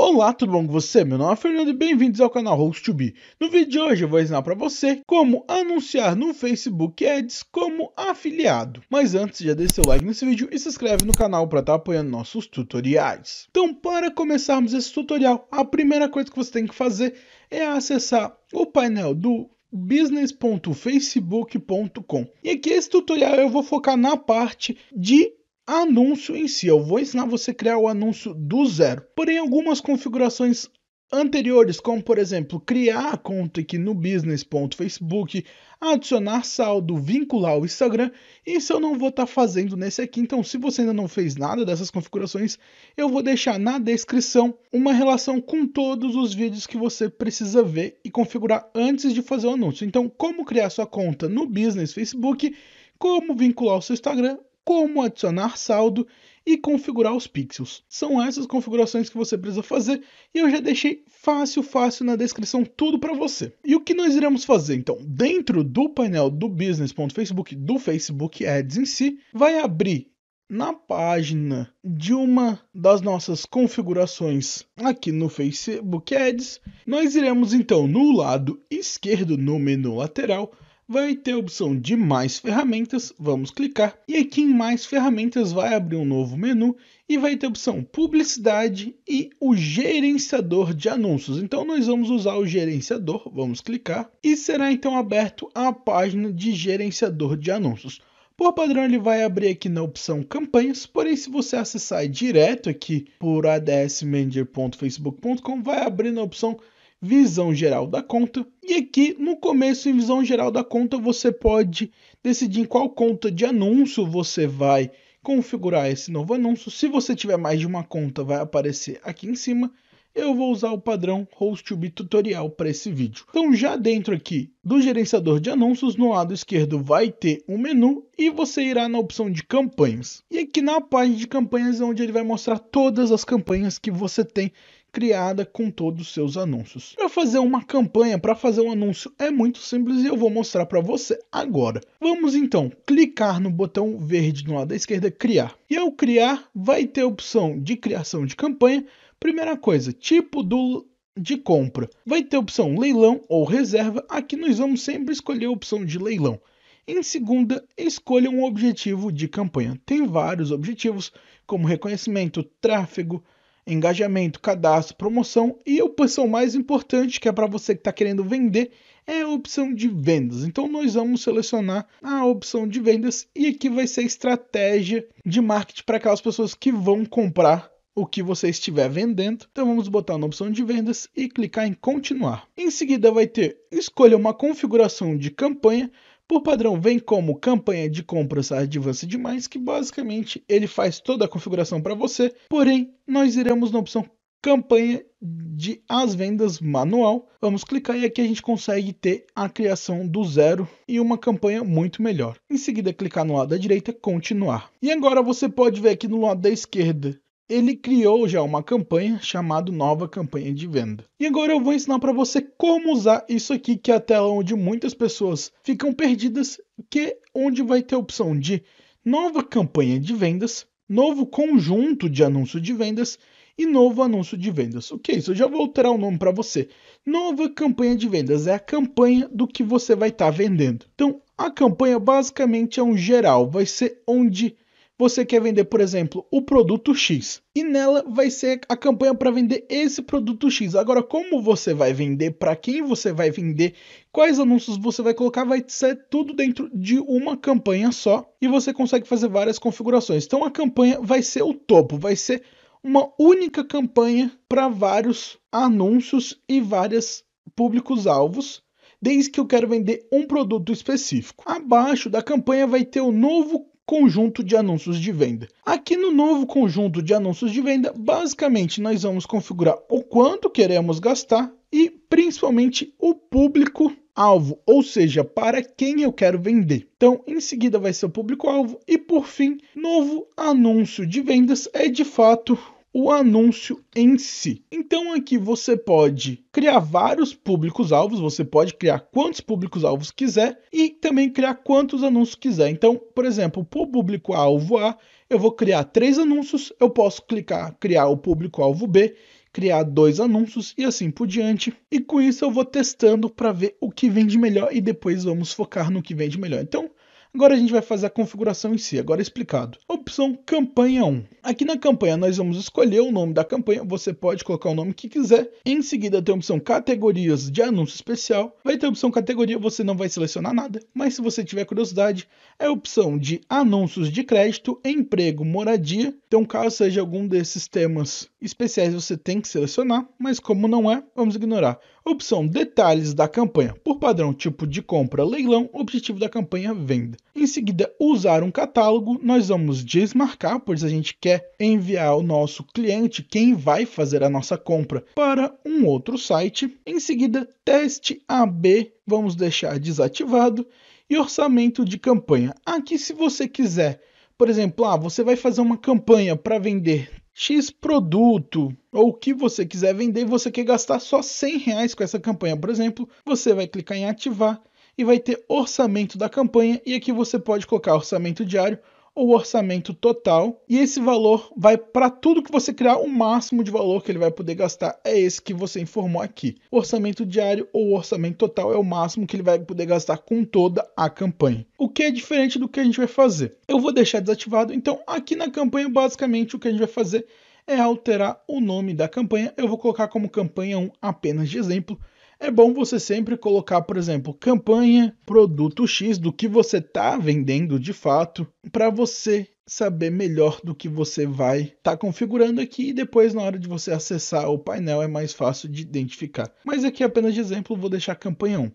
Olá, tudo bom com você? Meu nome é Fernando e bem-vindos ao canal host No vídeo de hoje eu vou ensinar para você como anunciar no Facebook Ads como afiliado. Mas antes, já deixa seu like nesse vídeo e se inscreve no canal para estar tá apoiando nossos tutoriais. Então, para começarmos esse tutorial, a primeira coisa que você tem que fazer é acessar o painel do business.facebook.com. E aqui esse tutorial eu vou focar na parte de anúncio em si. Eu vou ensinar você a criar o anúncio do zero. Porém, algumas configurações anteriores, como por exemplo, criar a conta aqui no business.facebook, adicionar saldo, vincular o Instagram. Isso eu não vou estar tá fazendo nesse aqui, então se você ainda não fez nada dessas configurações, eu vou deixar na descrição uma relação com todos os vídeos que você precisa ver e configurar antes de fazer o anúncio. Então, como criar sua conta no business Facebook, como vincular o seu Instagram como adicionar saldo e configurar os pixels. São essas configurações que você precisa fazer e eu já deixei fácil, fácil na descrição tudo para você. E o que nós iremos fazer então? Dentro do painel do business.facebook, do Facebook Ads em si, vai abrir na página de uma das nossas configurações aqui no Facebook Ads, nós iremos então no lado esquerdo, no menu lateral, vai ter a opção de mais ferramentas, vamos clicar, e aqui em mais ferramentas vai abrir um novo menu e vai ter a opção publicidade e o gerenciador de anúncios. Então nós vamos usar o gerenciador, vamos clicar, e será então aberto a página de gerenciador de anúncios. Por padrão, ele vai abrir aqui na opção campanhas, porém, se você acessar direto aqui por adsmanager.facebook.com, vai abrir na opção visão geral da conta. E aqui no começo, em visão geral da conta, você pode decidir em qual conta de anúncio você vai configurar esse novo anúncio. Se você tiver mais de uma conta, vai aparecer aqui em cima. Eu vou usar o padrão Hostube Tutorial para esse vídeo. Então já dentro aqui do gerenciador de anúncios, no lado esquerdo vai ter um menu e você irá na opção de campanhas. E aqui na página de campanhas é onde ele vai mostrar todas as campanhas que você tem criada com todos os seus anúncios. Para fazer uma campanha, para fazer um anúncio é muito simples e eu vou mostrar para você agora. Vamos então clicar no botão verde no lado da esquerda criar. E ao criar vai ter a opção de criação de campanha. Primeira coisa, tipo do de compra. Vai ter a opção leilão ou reserva. Aqui nós vamos sempre escolher a opção de leilão. Em segunda, escolha um objetivo de campanha. Tem vários objetivos, como reconhecimento, tráfego, engajamento, cadastro, promoção e a opção mais importante, que é para você que está querendo vender, é a opção de vendas. Então nós vamos selecionar a opção de vendas e aqui vai ser a estratégia de marketing para aquelas pessoas que vão comprar o que você estiver vendendo. Então vamos botar na opção de vendas e clicar em continuar. Em seguida vai ter escolha uma configuração de campanha por padrão, vem como campanha de compras Advance Demais, que basicamente ele faz toda a configuração para você, porém, nós iremos na opção campanha de as vendas manual. Vamos clicar e aqui a gente consegue ter a criação do zero e uma campanha muito melhor. Em seguida, clicar no lado da direita, continuar. E agora você pode ver aqui no lado da esquerda ele criou já uma campanha chamada Nova Campanha de Venda. E agora eu vou ensinar para você como usar isso aqui, que é a tela onde muitas pessoas ficam perdidas, que é onde vai ter a opção de Nova Campanha de Vendas, Novo Conjunto de Anúncio de Vendas e Novo Anúncio de Vendas. O que é isso? Eu já vou alterar o nome para você. Nova Campanha de Vendas é a campanha do que você vai estar tá vendendo. Então, a campanha basicamente é um geral, vai ser onde você quer vender, por exemplo, o produto X. E nela vai ser a campanha para vender esse produto X. Agora, como você vai vender, para quem você vai vender, quais anúncios você vai colocar, vai ser tudo dentro de uma campanha só. E você consegue fazer várias configurações. Então, a campanha vai ser o topo, vai ser uma única campanha para vários anúncios e vários públicos-alvos desde que eu quero vender um produto específico. Abaixo da campanha vai ter o novo conjunto de anúncios de venda. Aqui no novo conjunto de anúncios de venda, basicamente nós vamos configurar o quanto queremos gastar e principalmente o público alvo, ou seja, para quem eu quero vender. Então, em seguida vai ser o público alvo e por fim, novo anúncio de vendas é de fato o anúncio em si. Então aqui você pode criar vários públicos-alvos, você pode criar quantos públicos-alvos quiser e também criar quantos anúncios quiser. Então, por exemplo, para o público-alvo A, eu vou criar três anúncios, eu posso clicar criar o público-alvo B criar dois anúncios e assim por diante. E com isso eu vou testando para ver o que vende melhor e depois vamos focar no que vende melhor. Então, Agora a gente vai fazer a configuração em si, agora explicado. Opção campanha 1. Aqui na campanha nós vamos escolher o nome da campanha, você pode colocar o nome que quiser. Em seguida tem a opção categorias de anúncio especial. Vai ter a opção categoria, você não vai selecionar nada, mas se você tiver curiosidade, é a opção de anúncios de crédito, emprego, moradia. Então caso seja algum desses temas especiais, você tem que selecionar, mas como não é, vamos ignorar. Opção Detalhes da campanha. Por padrão, tipo de compra, leilão, objetivo da campanha, venda. Em seguida, usar um catálogo, nós vamos desmarcar, pois a gente quer enviar o nosso cliente, quem vai fazer a nossa compra, para um outro site. Em seguida, teste AB, vamos deixar desativado. E orçamento de campanha. Aqui, se você quiser por exemplo, ah, você vai fazer uma campanha para vender X produto ou o que você quiser vender e você quer gastar só 100 reais com essa campanha, por exemplo, você vai clicar em ativar e vai ter orçamento da campanha e aqui você pode colocar orçamento diário o orçamento total e esse valor vai para tudo que você criar, o máximo de valor que ele vai poder gastar é esse que você informou aqui. orçamento diário ou orçamento total é o máximo que ele vai poder gastar com toda a campanha. O que é diferente do que a gente vai fazer? Eu vou deixar desativado, então aqui na campanha basicamente o que a gente vai fazer é alterar o nome da campanha. Eu vou colocar como campanha 1 apenas de exemplo é bom você sempre colocar, por exemplo, campanha, produto X do que você está vendendo de fato, para você saber melhor do que você vai estar tá configurando aqui e depois na hora de você acessar o painel é mais fácil de identificar. Mas aqui apenas de exemplo vou deixar campanha 1.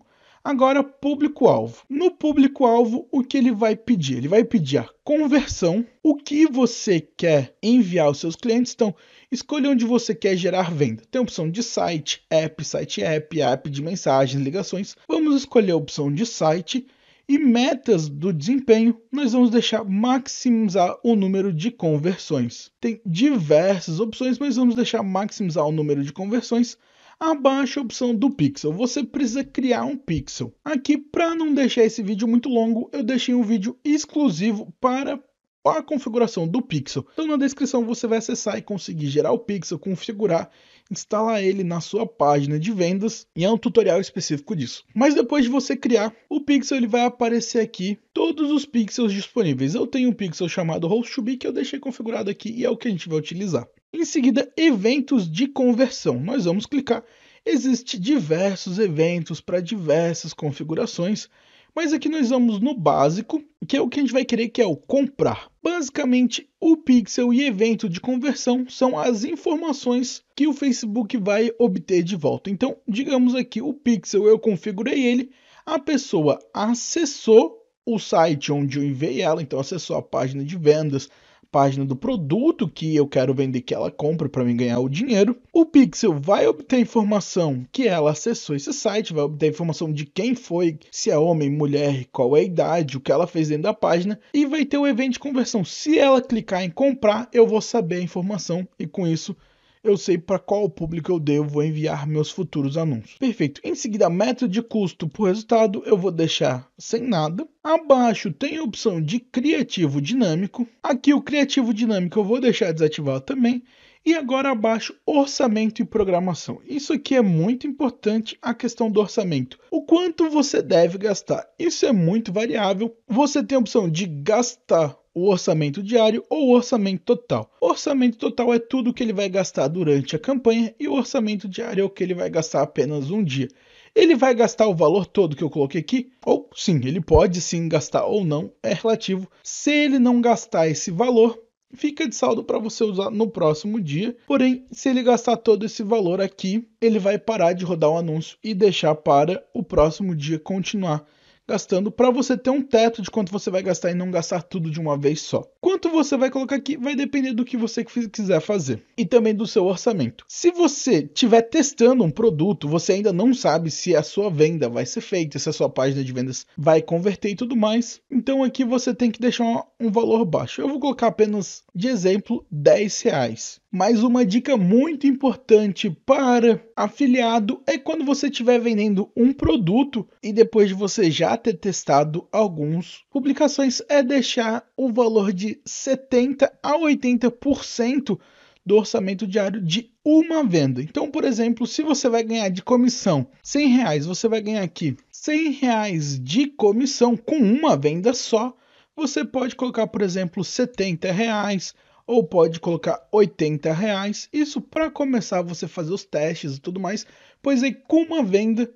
Agora, público-alvo. No público-alvo, o que ele vai pedir? Ele vai pedir a conversão, o que você quer enviar aos seus clientes. Então, escolha onde você quer gerar venda. Tem a opção de site, app, site app, app de mensagens, ligações. Vamos escolher a opção de site e metas do desempenho, nós vamos deixar maximizar o número de conversões. Tem diversas opções, mas vamos deixar maximizar o número de conversões. Abaixo a opção do pixel. Você precisa criar um pixel. Aqui, para não deixar esse vídeo muito longo, eu deixei um vídeo exclusivo para a configuração do pixel. Então na descrição você vai acessar e conseguir gerar o pixel, configurar, instalar ele na sua página de vendas e é um tutorial específico disso. Mas depois de você criar o pixel, ele vai aparecer aqui todos os pixels disponíveis. Eu tenho um pixel chamado host que eu deixei configurado aqui e é o que a gente vai utilizar. Em seguida, eventos de conversão. Nós vamos clicar. Existem diversos eventos para diversas configurações, mas aqui nós vamos no básico, que é o que a gente vai querer, que é o comprar. Basicamente, o pixel e evento de conversão são as informações que o Facebook vai obter de volta. Então, digamos aqui, o pixel eu configurei ele, a pessoa acessou o site onde eu enviei ela, então acessou a página de vendas, página do produto que eu quero vender que ela compra para mim ganhar o dinheiro. O Pixel vai obter informação que ela acessou esse site, vai obter informação de quem foi, se é homem, mulher, qual é a idade, o que ela fez dentro da página e vai ter o evento de conversão. Se ela clicar em comprar, eu vou saber a informação e com isso eu sei para qual público eu devo enviar meus futuros anúncios. Perfeito. Em seguida, método de custo por resultado eu vou deixar sem nada. Abaixo tem a opção de criativo dinâmico. Aqui o criativo dinâmico eu vou deixar desativado também. E agora abaixo, orçamento e programação. Isso aqui é muito importante, a questão do orçamento. O quanto você deve gastar? Isso é muito variável. Você tem a opção de gastar o orçamento diário ou o orçamento total. O orçamento total é tudo que ele vai gastar durante a campanha e o orçamento diário é o que ele vai gastar apenas um dia. Ele vai gastar o valor todo que eu coloquei aqui? Ou sim, ele pode sim gastar ou não, é relativo. Se ele não gastar esse valor, fica de saldo para você usar no próximo dia. Porém, se ele gastar todo esse valor aqui, ele vai parar de rodar o um anúncio e deixar para o próximo dia continuar gastando para você ter um teto de quanto você vai gastar e não gastar tudo de uma vez só. Quanto você vai colocar aqui vai depender do que você quiser fazer e também do seu orçamento. Se você estiver testando um produto, você ainda não sabe se a sua venda vai ser feita, se a sua página de vendas vai converter e tudo mais, então aqui você tem que deixar um valor baixo. Eu vou colocar apenas de exemplo 10 reais. Mas uma dica muito importante para afiliado é quando você estiver vendendo um produto e depois de você já ter testado alguns publicações é deixar o valor de 70 a 80% do orçamento diário de uma venda. Então, por exemplo, se você vai ganhar de comissão 100 reais, você vai ganhar aqui 100 reais de comissão com uma venda só. Você pode colocar, por exemplo, 70 reais ou pode colocar 80 reais. Isso para começar você fazer os testes e tudo mais, pois aí com uma venda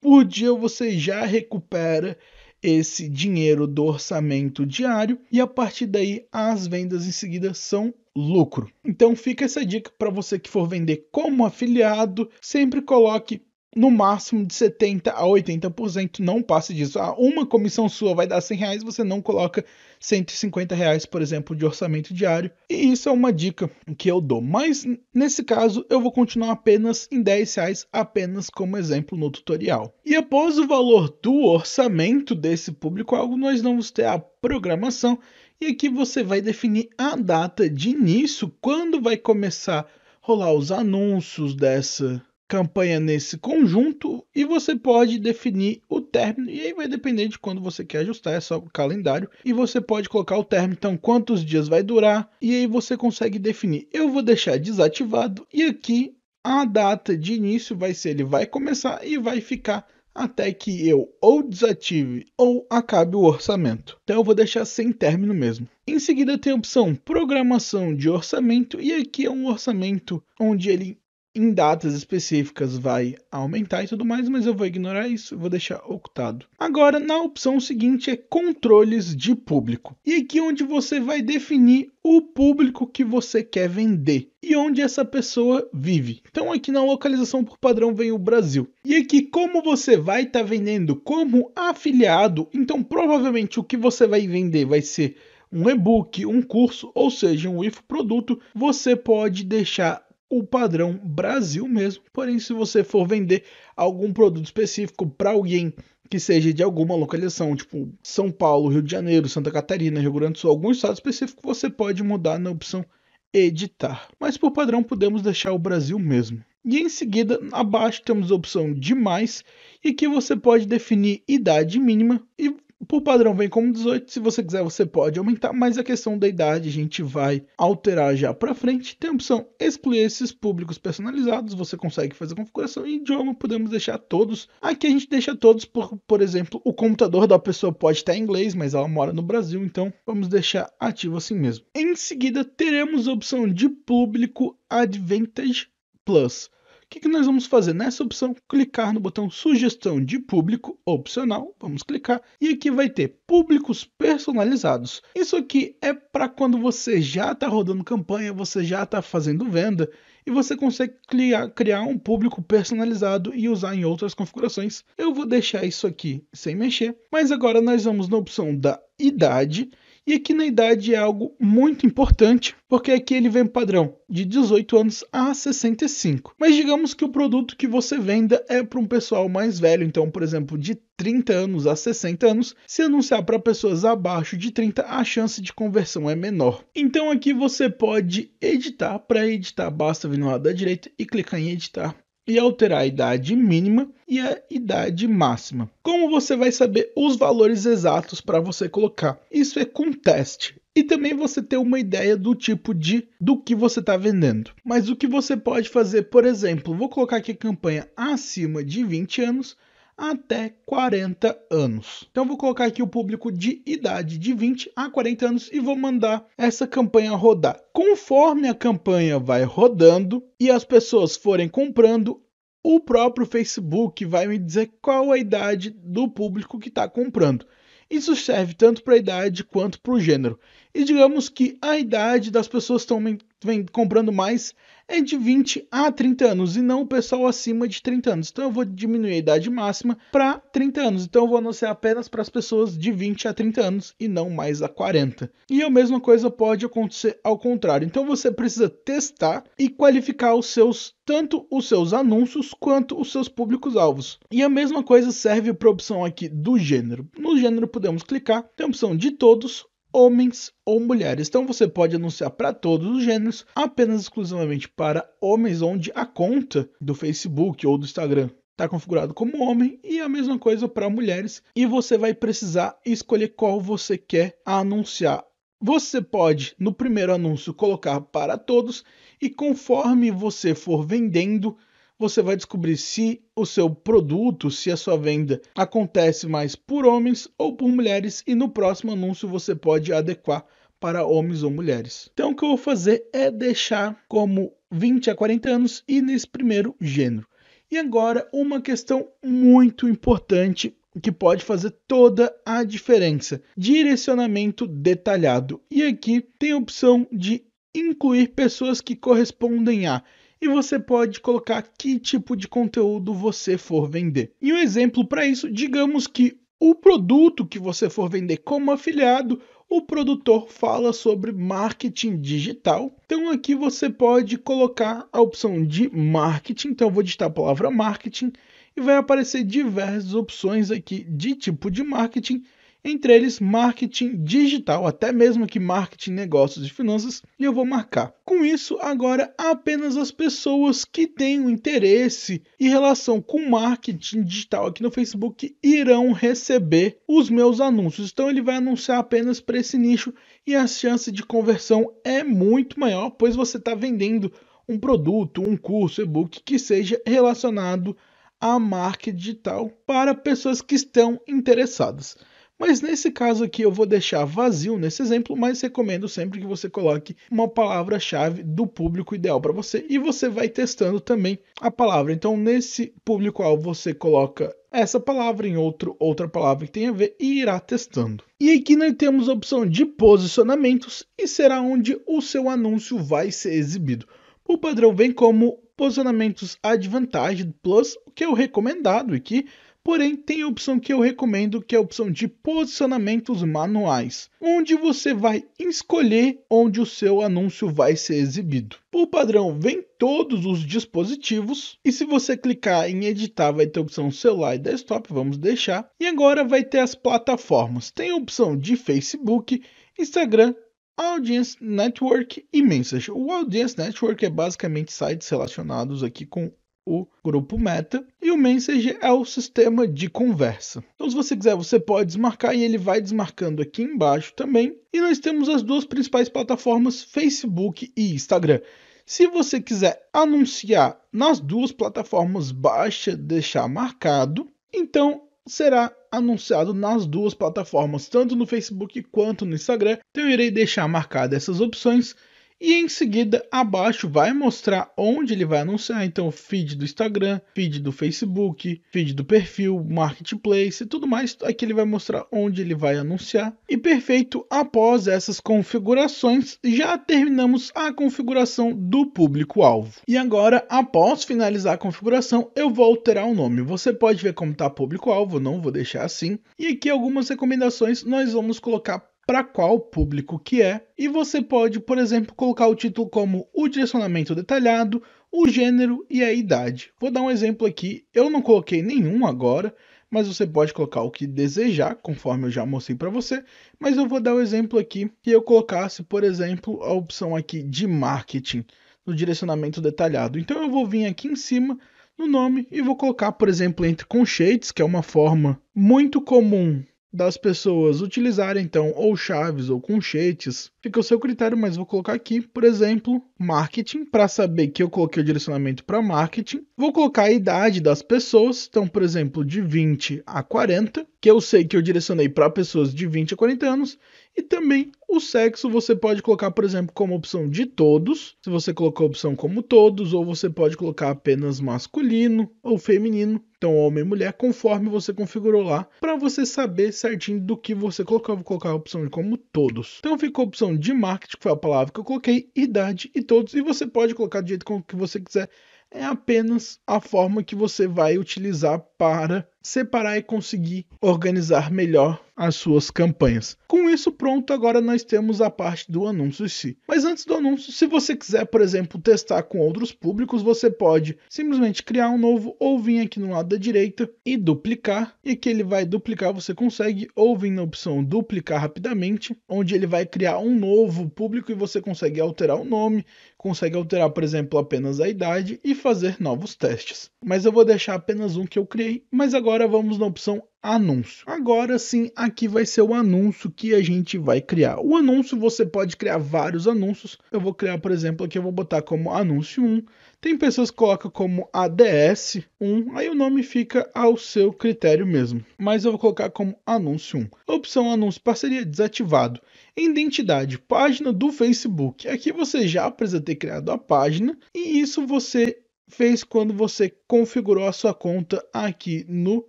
por dia você já recupera esse dinheiro do orçamento diário e a partir daí as vendas em seguida são lucro. Então fica essa dica para você que for vender como afiliado, sempre coloque no máximo de 70% a 80%, não passe disso. Ah, uma comissão sua vai dar 100 reais, você não coloca 150 reais, por exemplo, de orçamento diário. E isso é uma dica que eu dou. Mas nesse caso, eu vou continuar apenas em 10 reais, apenas como exemplo no tutorial. E após o valor do orçamento desse público-alvo, nós vamos ter a programação. E aqui você vai definir a data de início, quando vai começar a rolar os anúncios dessa campanha nesse conjunto e você pode definir o término e aí vai depender de quando você quer ajustar, é só o calendário e você pode colocar o término, então quantos dias vai durar e aí você consegue definir. Eu vou deixar desativado e aqui a data de início vai ser ele vai começar e vai ficar até que eu ou desative ou acabe o orçamento. Então eu vou deixar sem término mesmo. Em seguida tem a opção programação de orçamento e aqui é um orçamento onde ele em datas específicas vai aumentar e tudo mais, mas eu vou ignorar isso, vou deixar ocultado. Agora, na opção seguinte é controles de público. E aqui é onde você vai definir o público que você quer vender e onde essa pessoa vive. Então aqui na localização por padrão vem o Brasil. E aqui como você vai estar tá vendendo como afiliado, então provavelmente o que você vai vender vai ser um e-book, um curso, ou seja, um IFO produto, você pode deixar o padrão Brasil mesmo. Porém, se você for vender algum produto específico para alguém que seja de alguma localização, tipo São Paulo, Rio de Janeiro, Santa Catarina, Rio Grande do Sul, algum estado específico, você pode mudar na opção editar. Mas por padrão podemos deixar o Brasil mesmo. E em seguida, abaixo temos a opção de mais, e que você pode definir idade mínima e o padrão vem como 18, se você quiser você pode aumentar, mas a questão da idade a gente vai alterar já para frente. Tem a opção excluir esses públicos personalizados, você consegue fazer a configuração e idioma podemos deixar todos. Aqui a gente deixa todos, por, por exemplo, o computador da pessoa pode estar em inglês, mas ela mora no Brasil, então vamos deixar ativo assim mesmo. Em seguida teremos a opção de público Advantage Plus que, que nós vamos fazer? Nessa opção, clicar no botão sugestão de público opcional, vamos clicar, e aqui vai ter públicos personalizados. Isso aqui é para quando você já está rodando campanha, você já está fazendo venda, e você consegue criar, criar um público personalizado e usar em outras configurações. Eu vou deixar isso aqui sem mexer, mas agora nós vamos na opção da idade e aqui na idade é algo muito importante, porque aqui ele vem padrão de 18 anos a 65. Mas digamos que o produto que você venda é para um pessoal mais velho, então, por exemplo, de 30 anos a 60 anos, se anunciar para pessoas abaixo de 30, a chance de conversão é menor. Então aqui você pode editar, para editar basta vir no lado da direita e clicar em editar e alterar a idade mínima e a idade máxima. Como você vai saber os valores exatos para você colocar? Isso é com teste. E também você ter uma ideia do tipo de do que você está vendendo. Mas o que você pode fazer, por exemplo, vou colocar aqui a campanha acima de 20 anos até 40 anos. Então vou colocar aqui o público de idade de 20 a 40 anos e vou mandar essa campanha rodar. Conforme a campanha vai rodando e as pessoas forem comprando, o próprio Facebook vai me dizer qual a idade do público que está comprando. Isso serve tanto para a idade quanto para o gênero. E digamos que a idade das pessoas que estão vem comprando mais é de 20 a 30 anos e não o pessoal acima de 30 anos. Então eu vou diminuir a idade máxima para 30 anos. Então eu vou anunciar apenas para as pessoas de 20 a 30 anos e não mais a 40. E a mesma coisa pode acontecer ao contrário. Então você precisa testar e qualificar os seus tanto os seus anúncios quanto os seus públicos-alvos. E a mesma coisa serve para a opção aqui do gênero. No gênero podemos clicar, tem a opção de todos homens ou mulheres. Então você pode anunciar para todos os gêneros, apenas exclusivamente para homens, onde a conta do Facebook ou do Instagram está configurado como homem e a mesma coisa para mulheres. E você vai precisar escolher qual você quer anunciar. Você pode, no primeiro anúncio, colocar para todos e conforme você for vendendo, você vai descobrir se o seu produto, se a sua venda acontece mais por homens ou por mulheres e no próximo anúncio você pode adequar para homens ou mulheres. Então o que eu vou fazer é deixar como 20 a 40 anos e nesse primeiro gênero. E agora uma questão muito importante que pode fazer toda a diferença: direcionamento detalhado. E aqui tem a opção de incluir pessoas que correspondem a e você pode colocar que tipo de conteúdo você for vender. E um exemplo para isso, digamos que o produto que você for vender como afiliado, o produtor fala sobre marketing digital. Então aqui você pode colocar a opção de marketing. Então eu vou digitar a palavra marketing e vai aparecer diversas opções aqui de tipo de marketing entre eles marketing digital, até mesmo que marketing, negócios e finanças, e eu vou marcar. Com isso, agora apenas as pessoas que têm um interesse e relação com marketing digital aqui no Facebook irão receber os meus anúncios. Então ele vai anunciar apenas para esse nicho e a chance de conversão é muito maior, pois você está vendendo um produto, um curso, e-book que seja relacionado a marketing digital para pessoas que estão interessadas. Mas nesse caso aqui eu vou deixar vazio nesse exemplo, mas recomendo sempre que você coloque uma palavra-chave do público ideal para você e você vai testando também a palavra. Então nesse público-alvo você coloca essa palavra em outro outra palavra que tem a ver e irá testando. E aqui nós temos a opção de posicionamentos e será onde o seu anúncio vai ser exibido. O padrão vem como posicionamentos Advantage Plus, o que é o recomendado e que Porém, tem a opção que eu recomendo, que é a opção de posicionamentos manuais, onde você vai escolher onde o seu anúncio vai ser exibido. Por padrão, vem todos os dispositivos, e se você clicar em editar, vai ter a opção celular e desktop, vamos deixar. E agora vai ter as plataformas. Tem a opção de Facebook, Instagram, Audience Network e Message. O Audience Network é basicamente sites relacionados aqui com o grupo Meta, e o Message é o sistema de conversa. Então, se você quiser, você pode desmarcar e ele vai desmarcando aqui embaixo também. E nós temos as duas principais plataformas, Facebook e Instagram. Se você quiser anunciar nas duas plataformas, baixa deixar marcado, então será anunciado nas duas plataformas, tanto no Facebook quanto no Instagram. Então eu irei deixar marcadas essas opções e em seguida, abaixo vai mostrar onde ele vai anunciar, então feed do Instagram, feed do Facebook, feed do perfil, marketplace e tudo mais. Aqui ele vai mostrar onde ele vai anunciar. E perfeito, após essas configurações, já terminamos a configuração do público-alvo. E agora, após finalizar a configuração, eu vou alterar o nome. Você pode ver como está público-alvo, não vou deixar assim. E aqui algumas recomendações, nós vamos colocar para qual público que é, e você pode, por exemplo, colocar o título como o direcionamento detalhado, o gênero e a idade. Vou dar um exemplo aqui, eu não coloquei nenhum agora, mas você pode colocar o que desejar, conforme eu já mostrei para você, mas eu vou dar o um exemplo aqui que eu colocasse, por exemplo, a opção aqui de marketing no direcionamento detalhado. Então eu vou vir aqui em cima no nome e vou colocar, por exemplo, entre com que é uma forma muito comum das pessoas utilizarem então ou chaves ou conchetes, fica o seu critério, mas vou colocar aqui, por exemplo, marketing, para saber que eu coloquei o direcionamento para marketing. Vou colocar a idade das pessoas, então, por exemplo, de 20 a 40, que eu sei que eu direcionei para pessoas de 20 a 40 anos, e também o sexo você pode colocar, por exemplo, como opção de todos, se você colocou a opção como todos, ou você pode colocar apenas masculino ou feminino, então homem e mulher, conforme você configurou lá, para você saber certinho do que você colocou. vou colocar a opção de como todos. Então ficou a opção de marketing, que foi a palavra que eu coloquei, idade e todos, e você pode colocar do jeito que você quiser. É apenas a forma que você vai utilizar para separar e conseguir organizar melhor as suas campanhas. Com isso pronto, agora nós temos a parte do anúncio em si. Mas antes do anúncio, se você quiser, por exemplo, testar com outros públicos, você pode simplesmente criar um novo ou vir aqui no lado da direita e duplicar. E que ele vai duplicar, você consegue ou vir na opção duplicar rapidamente, onde ele vai criar um novo público e você consegue alterar o nome, consegue alterar, por exemplo, apenas a idade e fazer novos testes. Mas eu vou deixar apenas um que eu criei, mas agora agora vamos na opção anúncio. Agora sim, aqui vai ser o anúncio que a gente vai criar. O anúncio você pode criar vários anúncios. Eu vou criar, por exemplo, aqui eu vou botar como anúncio 1. Tem pessoas que colocam como ADS 1, aí o nome fica ao seu critério mesmo. Mas eu vou colocar como anúncio 1. Opção anúncio parceria desativado. Identidade, página do Facebook. Aqui você já precisa ter criado a página e isso você fez quando você configurou a sua conta aqui no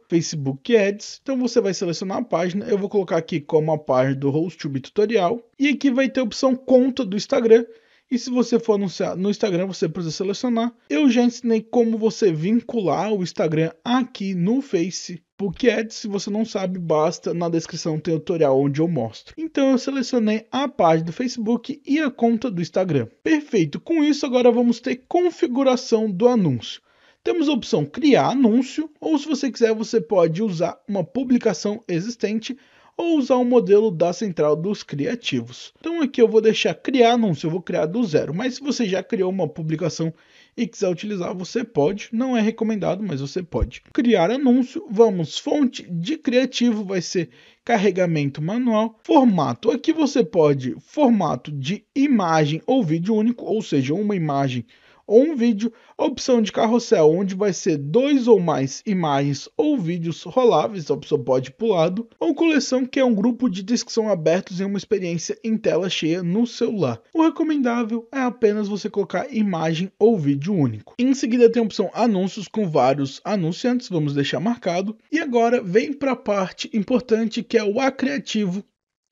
Facebook Ads. Então você vai selecionar a página, eu vou colocar aqui como a página do HostTube Tutorial e aqui vai ter a opção conta do Instagram e se você for anunciar no Instagram, você precisa selecionar. Eu já ensinei como você vincular o Instagram aqui no Face. Porque Ads, é, se você não sabe, basta na descrição tem o tutorial onde eu mostro. Então eu selecionei a página do Facebook e a conta do Instagram. Perfeito. Com isso agora vamos ter configuração do anúncio. Temos a opção criar anúncio, ou se você quiser, você pode usar uma publicação existente ou usar o um modelo da central dos criativos. Então aqui eu vou deixar criar anúncio, eu vou criar do zero, mas se você já criou uma publicação e quiser utilizar, você pode, não é recomendado, mas você pode. Criar anúncio, vamos, fonte de criativo vai ser carregamento manual, formato, aqui você pode formato de imagem ou vídeo único, ou seja, uma imagem ou um vídeo, a opção de carrossel, onde vai ser dois ou mais imagens ou vídeos roláveis, a opção pode lado, ou coleção, que é um grupo de itens que são abertos em uma experiência em tela cheia no celular. O recomendável é apenas você colocar imagem ou vídeo único. Em seguida tem a opção anúncios com vários anunciantes, vamos deixar marcado. E agora vem para a parte importante que é o a criativo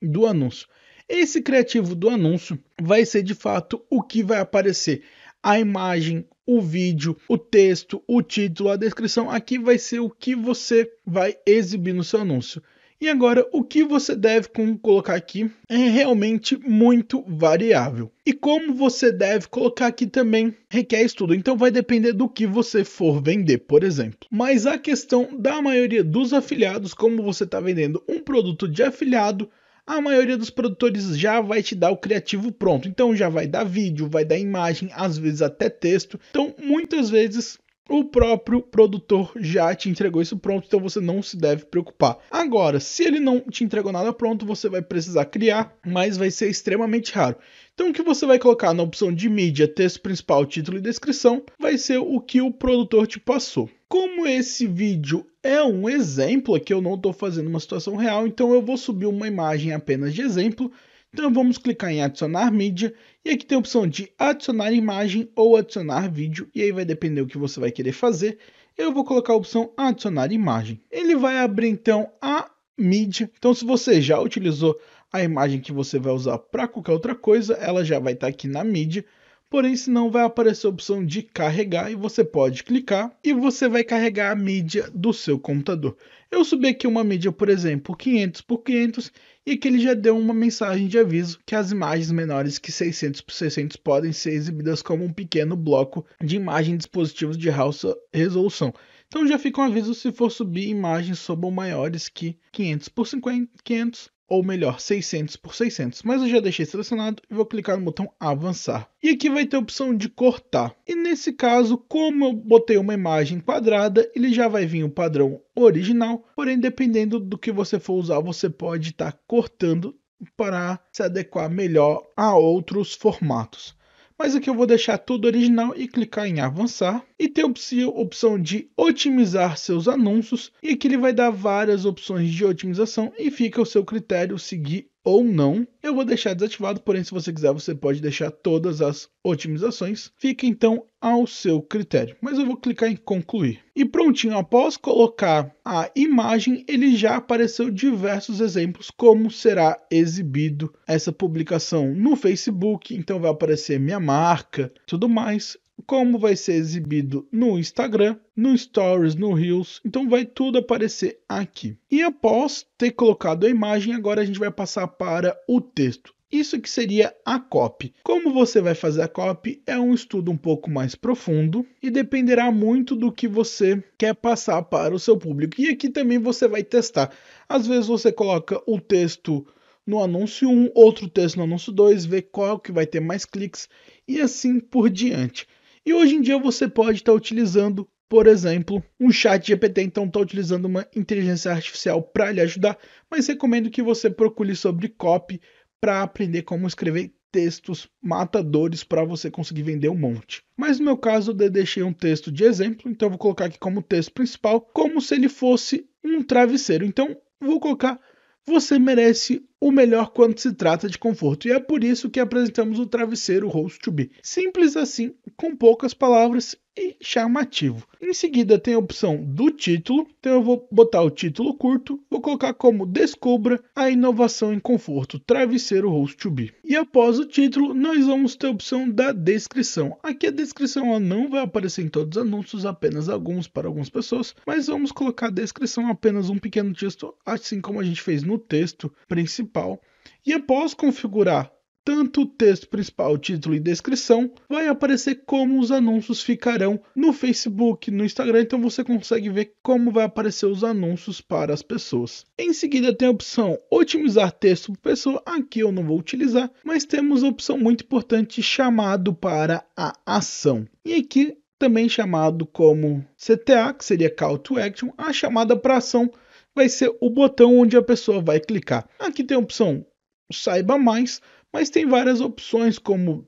do anúncio. Esse criativo do anúncio vai ser de fato o que vai aparecer a imagem, o vídeo, o texto, o título, a descrição. Aqui vai ser o que você vai exibir no seu anúncio. E agora, o que você deve colocar aqui é realmente muito variável. E como você deve colocar aqui também requer estudo, então vai depender do que você for vender, por exemplo. Mas a questão da maioria dos afiliados, como você está vendendo um produto de afiliado, a maioria dos produtores já vai te dar o criativo pronto. Então já vai dar vídeo, vai dar imagem, às vezes até texto. Então muitas vezes o próprio produtor já te entregou isso pronto, então você não se deve preocupar. Agora, se ele não te entregou nada pronto, você vai precisar criar, mas vai ser extremamente raro. Então, o que você vai colocar na opção de mídia, texto principal, título e descrição vai ser o que o produtor te passou. Como esse vídeo é um exemplo aqui, eu não estou fazendo uma situação real, então eu vou subir uma imagem apenas de exemplo. Então vamos clicar em adicionar mídia e aqui tem a opção de adicionar imagem ou adicionar vídeo e aí vai depender o que você vai querer fazer. Eu vou colocar a opção adicionar imagem. Ele vai abrir então a mídia. Então se você já utilizou a imagem que você vai usar para qualquer outra coisa, ela já vai estar tá aqui na mídia. Porém, se não vai aparecer a opção de carregar e você pode clicar e você vai carregar a mídia do seu computador. Eu subi aqui uma mídia, por exemplo, 500 por 500 e que ele já deu uma mensagem de aviso que as imagens menores que 600 por 600 podem ser exibidas como um pequeno bloco de imagem em dispositivos de alta resolução. Então já fica um aviso se for subir imagens sob maiores que 500 por 50, 500 ou melhor 600 por 600, mas eu já deixei selecionado e vou clicar no botão avançar. E aqui vai ter a opção de cortar. E nesse caso, como eu botei uma imagem quadrada, ele já vai vir o padrão original, porém dependendo do que você for usar, você pode estar tá cortando para se adequar melhor a outros formatos mas aqui eu vou deixar tudo original e clicar em avançar. E tem a opção de otimizar seus anúncios e aqui ele vai dar várias opções de otimização e fica o seu critério seguir ou não. Eu vou deixar desativado, porém, se você quiser, você pode deixar todas as otimizações. Fica então ao seu critério. Mas eu vou clicar em concluir. E prontinho, após colocar a imagem, ele já apareceu diversos exemplos como será exibido essa publicação no Facebook. Então vai aparecer minha marca, tudo mais como vai ser exibido no Instagram, no Stories, no Reels, então vai tudo aparecer aqui. E após ter colocado a imagem, agora a gente vai passar para o texto. Isso que seria a copy. Como você vai fazer a copy é um estudo um pouco mais profundo e dependerá muito do que você quer passar para o seu público. E aqui também você vai testar. Às vezes você coloca o texto no anúncio 1, outro texto no anúncio 2, ver qual que vai ter mais cliques e assim por diante. E hoje em dia você pode estar tá utilizando, por exemplo, um chat GPT, então está utilizando uma inteligência artificial para lhe ajudar, mas recomendo que você procure sobre copy para aprender como escrever textos matadores para você conseguir vender um monte. Mas no meu caso, eu deixei um texto de exemplo, então vou colocar aqui como texto principal, como se ele fosse um travesseiro. Então, vou colocar: Você merece o melhor quando se trata de conforto, e é por isso que apresentamos o travesseiro Host to Be. Simples assim, com poucas palavras e chamativo. Em seguida tem a opção do título, então eu vou botar o título curto, vou colocar como Descubra a inovação em conforto, travesseiro Host to Be. E após o título, nós vamos ter a opção da descrição. Aqui a descrição não vai aparecer em todos os anúncios, apenas alguns para algumas pessoas, mas vamos colocar a descrição apenas um pequeno texto, assim como a gente fez no texto principal principal, e após configurar tanto o texto principal, título e descrição, vai aparecer como os anúncios ficarão no Facebook, no Instagram, então você consegue ver como vai aparecer os anúncios para as pessoas. Em seguida tem a opção otimizar texto por pessoa, aqui eu não vou utilizar, mas temos a opção muito importante chamado para a ação. E aqui também chamado como CTA, que seria Call to Action, a chamada para ação vai ser o botão onde a pessoa vai clicar. Aqui tem a opção saiba mais, mas tem várias opções como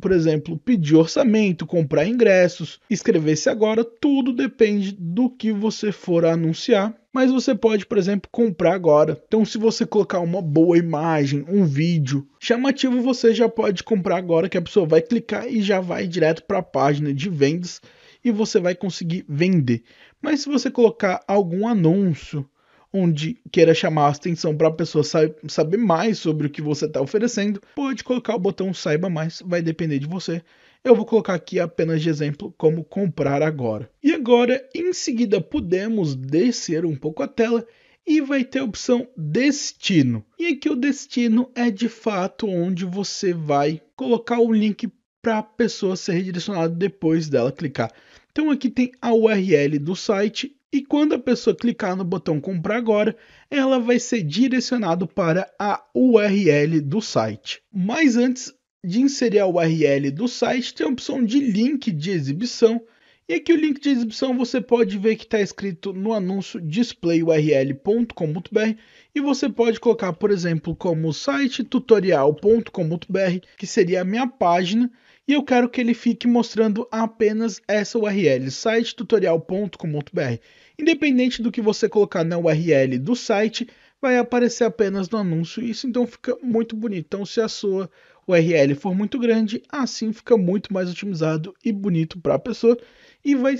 por exemplo, pedir orçamento, comprar ingressos, escrever-se agora, tudo depende do que você for anunciar. Mas você pode, por exemplo, comprar agora. Então, se você colocar uma boa imagem, um vídeo chamativo, você já pode comprar agora, que a pessoa vai clicar e já vai direto para a página de vendas e você vai conseguir vender. Mas se você colocar algum anúncio, onde queira chamar a atenção para a pessoa sa saber mais sobre o que você está oferecendo, pode colocar o botão saiba mais, vai depender de você. Eu vou colocar aqui apenas de exemplo como comprar agora. E agora, em seguida, podemos descer um pouco a tela e vai ter a opção destino. E aqui o destino é de fato onde você vai colocar o link para a pessoa ser redirecionada depois dela clicar. Então aqui tem a URL do site e quando a pessoa clicar no botão comprar agora, ela vai ser direcionada para a URL do site. Mas antes de inserir a URL do site, tem a opção de link de exibição. E aqui o link de exibição você pode ver que está escrito no anúncio displayurl.com.br e você pode colocar, por exemplo, como site tutorial.com.br, que seria a minha página, e eu quero que ele fique mostrando apenas essa URL, sitetutorial.com.br. Independente do que você colocar na URL do site, vai aparecer apenas no anúncio, isso então fica muito bonito. Então, se a sua URL for muito grande, assim fica muito mais otimizado e bonito para a pessoa e vai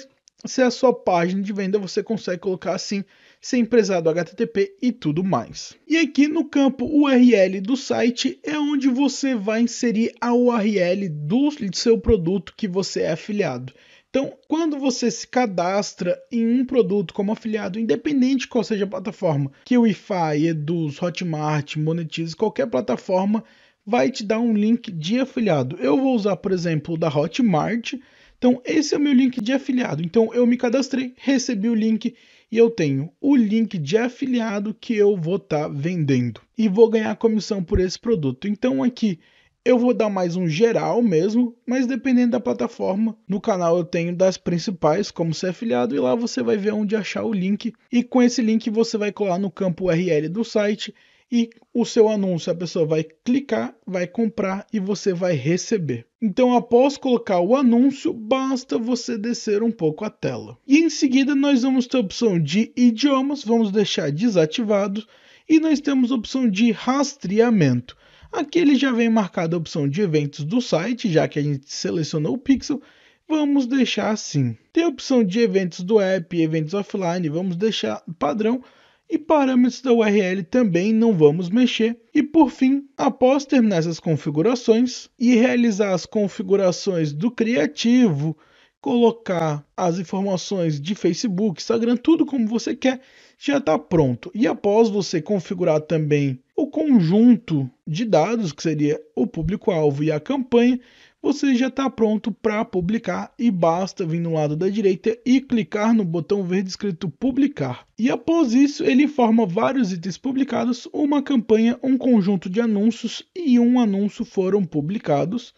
se a sua página de venda você consegue colocar assim ser empresado HTTP e tudo mais. E aqui no campo URL do site é onde você vai inserir a URL do seu produto que você é afiliado. Então, quando você se cadastra em um produto como afiliado, independente qual seja a plataforma, que o IFI, Eduz, Hotmart, Monetize, qualquer plataforma, vai te dar um link de afiliado. Eu vou usar, por exemplo, o da Hotmart. Então, esse é o meu link de afiliado. Então, eu me cadastrei, recebi o link e eu tenho o link de afiliado que eu vou estar tá vendendo e vou ganhar comissão por esse produto. Então aqui eu vou dar mais um geral mesmo, mas dependendo da plataforma, no canal eu tenho das principais, como ser afiliado, e lá você vai ver onde achar o link. E com esse link você vai colar no campo URL do site e o seu anúncio a pessoa vai clicar, vai comprar e você vai receber. Então, após colocar o anúncio, basta você descer um pouco a tela. E em seguida, nós vamos ter a opção de idiomas, vamos deixar desativado, e nós temos a opção de rastreamento. Aqui ele já vem marcada a opção de eventos do site, já que a gente selecionou o pixel, vamos deixar assim. Tem a opção de eventos do app, eventos offline, vamos deixar padrão e parâmetros da URL também não vamos mexer. E por fim, após terminar essas configurações e realizar as configurações do criativo, colocar as informações de Facebook, Instagram, tudo como você quer, já está pronto. E após você configurar também o conjunto de dados, que seria o público-alvo e a campanha, você já está pronto para publicar e basta vir no lado da direita e clicar no botão verde escrito publicar. E após isso, ele forma vários itens publicados, uma campanha, um conjunto de anúncios e um anúncio foram publicados.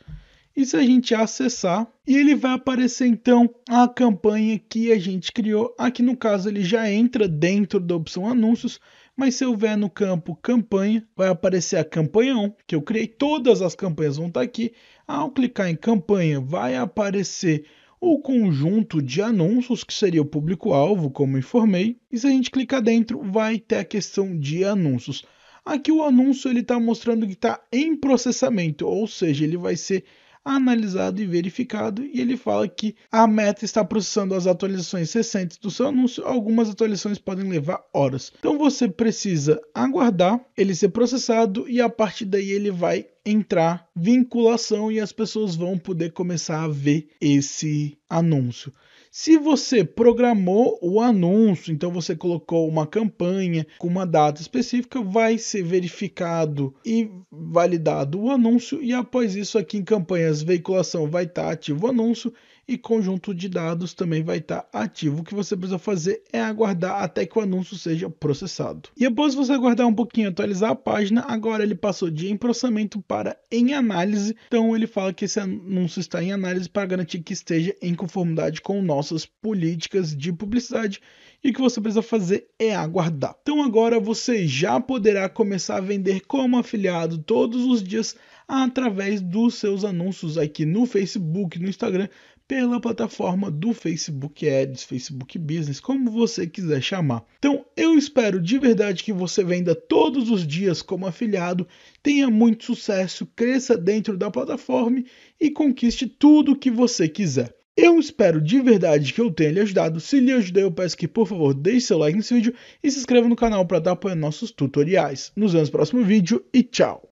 E se a gente acessar, e ele vai aparecer então a campanha que a gente criou. Aqui no caso ele já entra dentro da opção anúncios, mas se eu ver no campo campanha, vai aparecer a campanha 1 que eu criei, todas as campanhas vão estar tá aqui. Ao clicar em campanha, vai aparecer o conjunto de anúncios que seria o público-alvo, como informei. E se a gente clicar dentro, vai ter a questão de anúncios. Aqui o anúncio ele está mostrando que está em processamento, ou seja, ele vai ser analisado e verificado, e ele fala que a meta está processando as atualizações recentes do seu anúncio, algumas atualizações podem levar horas. Então você precisa aguardar ele ser processado e a partir daí ele vai entrar vinculação e as pessoas vão poder começar a ver esse anúncio. Se você programou o anúncio, então você colocou uma campanha com uma data específica, vai ser verificado e validado o anúncio e após isso aqui em campanhas veiculação vai estar ativo o anúncio e conjunto de dados também vai estar tá ativo. O que você precisa fazer é aguardar até que o anúncio seja processado. E após você aguardar um pouquinho atualizar a página, agora ele passou de em processamento para em análise. Então ele fala que esse anúncio está em análise para garantir que esteja em conformidade com nossas políticas de publicidade e o que você precisa fazer é aguardar. Então agora você já poderá começar a vender como afiliado todos os dias através dos seus anúncios aqui no Facebook, no Instagram pela plataforma do Facebook Ads, Facebook Business, como você quiser chamar. Então, eu espero de verdade que você venda todos os dias como afiliado, tenha muito sucesso, cresça dentro da plataforma e conquiste tudo o que você quiser. Eu espero de verdade que eu tenha lhe ajudado. Se lhe ajudei, eu peço que por favor deixe seu like nesse vídeo e se inscreva no canal para apoio apoiando nossos tutoriais. Nos vemos no próximo vídeo e tchau!